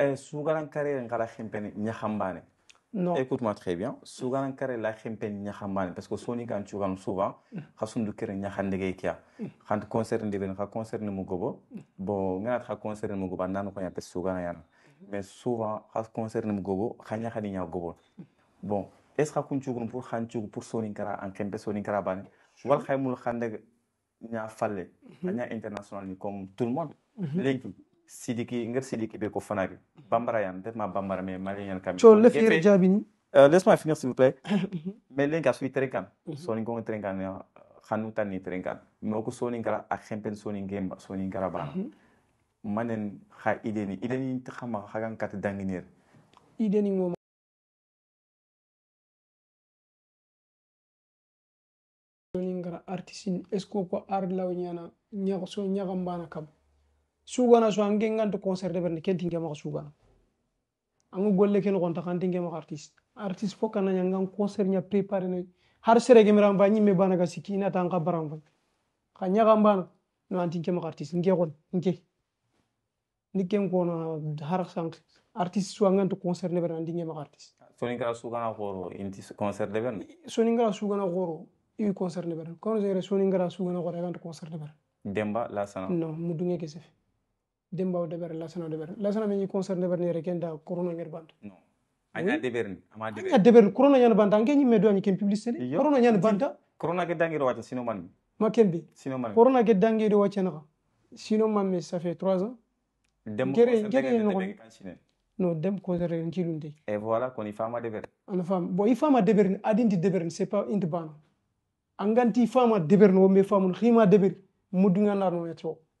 Eh, Souganankare ngara khempene nyakambane. Non. Eh, écoute-moi très bien. Souganankare la khempene nyakambane. Parce que soni kan chugam souvent, khasundu kere nyakhandege kia. Quand concerne de ben, khant concerne mugobo. Bon, ngana tra concerne mugobo, nanu konya pe sougana yana. Mais souvent, khant concerne mugobo, khanya khani nyagobo. Bon, est-ce qu'on chugun pour khan pour soni kara, en khempe soni kara bane. Wal khaymul khandege nya falle, mhm. nya international comme tout le monde. Mhm. Linki. sidiki ngir sidiki be ko fanagi hmm. bambara yan def ma bambara mais malien kam cho le fier jabini euh, laisse moi finir s'il vous plaît mhm. mais len ka sui trenkan soni ko très kan khanu tan ni trenkan mais ko soni kala ak xempen soni ngemba soni ngara ba mhm. manen kha ideni ideni taxama xagan kat danginer ideni ngoma soni ngara artisin est ce que ko ar law ñana so bana kam sugana so ange to konser de berne kenti ngema sugana angu golle ken gonta artis artis artiste artiste fokana nyangang konser nya prepare ne har sere mebanaga mba me bana ga sikina tan ka baramba kanya gambana no anti ngema artis. nge gon nge niken kono har sang artis so to konser de berne artis ngema artiste suga na goro inti konser de berne suga na goro iwi konser de berne kono sere soningara sugana goro e to konser de berne demba lasana No mudunge kesefe dembaw deɓere lasana deɓere lasana meñi concert deɓernere ken da corona ngere banta aña deɓerni ama deɓere aña deɓere corona ñande banta anke ñimme do añi ken publicité ne corona ñande banta corona ge dangiɗo wacca sino manmi ma kembe sino manmi corona ge dangiɗo waccanaka sino manmi ça fait trois ans gere gere nogon no dem concert en kilum dey et voilà kono i fama deɓere ana fama bon i fama deɓerni adinti deɓerni c'est pas inti bana anganti fama deɓerni wonɓe famun xima deɓeri mudduganarno yetto